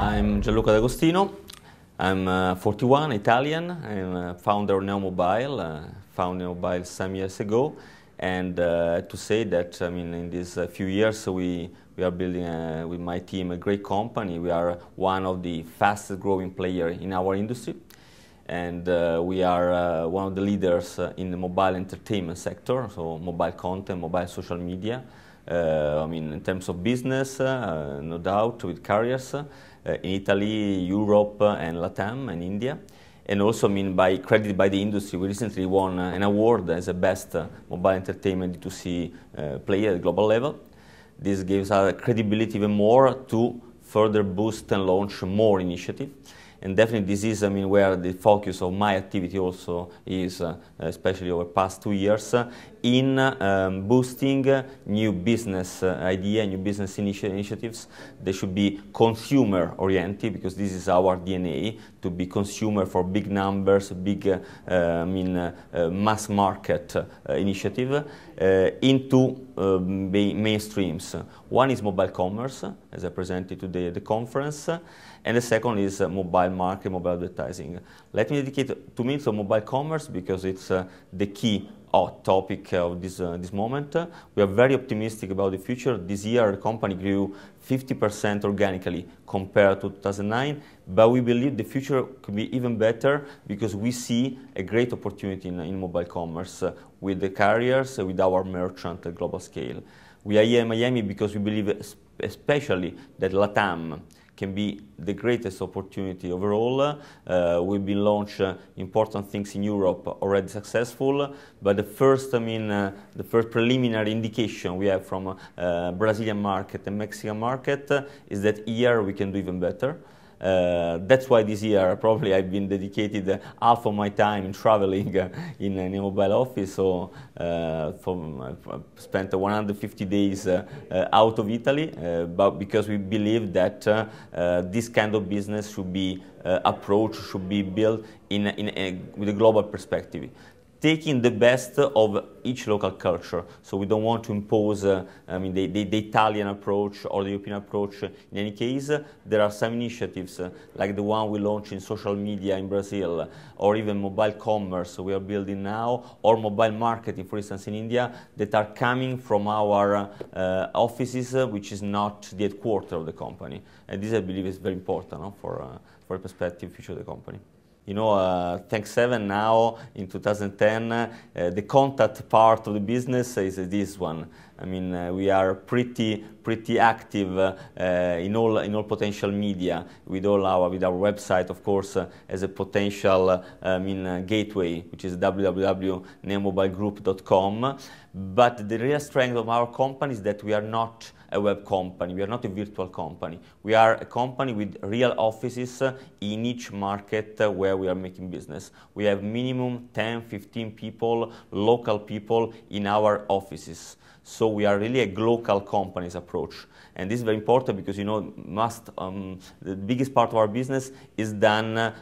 I'm Gianluca D'Agostino. I'm uh, 41, Italian. I'm uh, founder of Neomobile, uh, founded Neomobile some years ago. And uh, to say that, I mean, in these uh, few years, we, we are building a, uh, with my team a great company. We are one of the fastest growing players in our industry. And uh, we are one of the leaders in the mobile entertainment sector, so mobile content, mobile social media. I mean, in terms of business, no doubt, with carriers uh, in Italy, Europe, uh, and Latam and India. And also, I mean, by credited by the industry, we recently won uh, an award as a best mobile entertainment D2C player at global level. This gives us credibility even more to further boost and launch more initiative. And definitely this is, I mean, where the focus of my activity also is, uh, especially over past two years, in um, boosting new business uh, idea, new business initi initiatives. They should be consumer oriented because this is our DNA to be consumer for big numbers, big, uh, I mean, uh, uh, mass market uh, initiative into um, mainstreams. One is mobile commerce, as I presented today at the conference, and the second is mobile marketing, mobile advertising. Let me dedicate two minutes on mobile commerce because it's the key hot topic of this, uh, this moment. We are very optimistic about the future. This year, the company grew 50% organically compared to 2009, but we believe the future could be even better because we see a great opportunity in, in mobile commerce uh, with the carriers, uh, with our merchant at global scale. We are here in Miami because we believe especially that LATAM can be the greatest opportunity overall. Uh, we've been launched uh, important things in Europe already successful, but the first, I mean, uh, the first preliminary indication we have from uh, Brazilian market and Mexican market uh, is that here we can do even better. Uh, that's why this year probably I've been dedicated half of my time in traveling uh, in, uh, in a mobile office. So uh, from, uh, spent 150 days out of Italy, but because we believe that this kind of business should be approached, should be built in, in a, with a global perspective taking the best of each local culture. So we don't want to impose, uh, I mean, the, the, the, Italian approach or the European approach. In any case, there are some initiatives uh, like the one we launched in social media in Brazil, or even mobile commerce we are building now, or mobile marketing, for instance, in India, that are coming from our uh, offices, uh, which is not the headquarters of the company. And this, I believe, is very important no, for, uh, for the perspective future of the company you know, uh, Tank 7 now in 2010, uh, the contact part of the business is uh, this one. I mean, uh, we are pretty, pretty active uh, uh, in all in all potential media with all our with our website, of course, uh, as a potential uh, I mean uh, gateway, which is www.neomobilegroup.com. But the real strength of our company is that we are not a web company. We are not a virtual company. We are a company with real offices uh, in each market uh, where we are making business. We have minimum 10, 15 people, local people in our offices. So we are really a global companies approach. And this is very important because, you know, must, um, the biggest part of our business is done uh,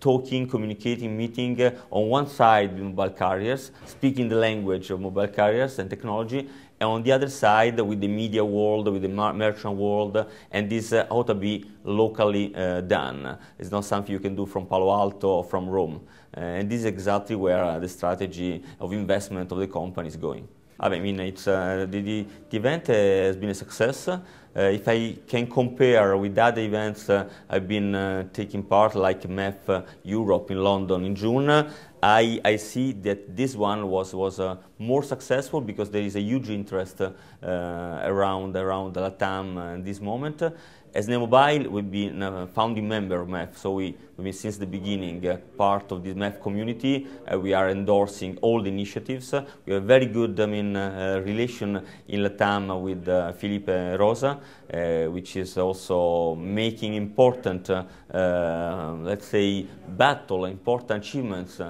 talking, communicating, meeting uh, on one side with mobile carriers, speaking the language of mobile carriers and technology, and on the other side with the media world, with the merchant world, and this uh, ought to be locally uh, done. It's not something you can do from Palo Alto or from Rome. Uh, and this is exactly where uh, the strategy of investment of the company is going. I mean, it's, uh, the, the, event eh, has been a success. Uh, if I can compare with other events uh, I've been taking part, like MEF Europe in London in June, I, I see that this one was, was more successful because there is a huge interest around, around Latam in this moment. As Neomobile, we've been a founding member of MEF, so we, have been since the beginning uh, part of this MEF community. Uh, we are endorsing all the initiatives. We have a very good I mean, uh, relation in LATAM with uh, Felipe Rosa, uh, which is also making important, uh, let's say, battle, important achievements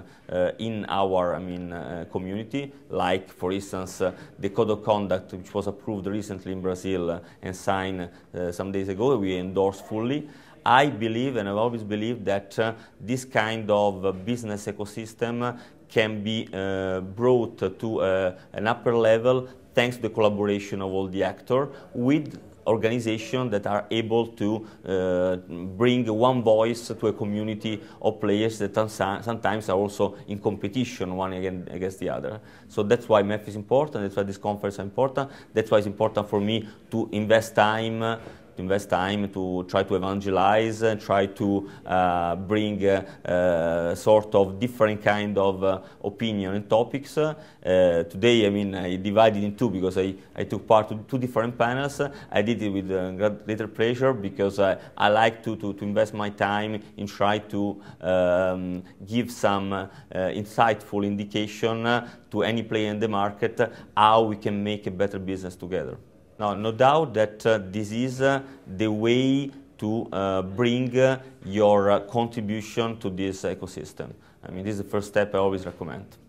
in our I mean, community, like, for instance, the Code of Conduct, which was approved recently in Brazil and signed some days ago, we endorse fully. I believe, and I've always believed, that uh, this kind of uh, business ecosystem uh, can be uh, brought to uh, an upper level thanks to the collaboration of all the actors with organizations that are able to uh, bring one voice to a community of players that sometimes are also in competition one against the other. So that's why MEF is important, that's why this conference is important, that's why it's important for me to invest time to invest time to try to evangelize, uh, try to uh, bring uh, uh, sort of different kind of uh, opinion and topics. today, I mean, I divided in two because I, I took part in two different panels. I did it with greater pleasure because I, I like to, to, to, invest my time in try to um, give some insightful indication to any player in the market how we can make a better business together. No, no doubt that uh, this is uh, the way to uh, bring uh, your uh, contribution to this ecosystem. I mean, this is the first step I always recommend.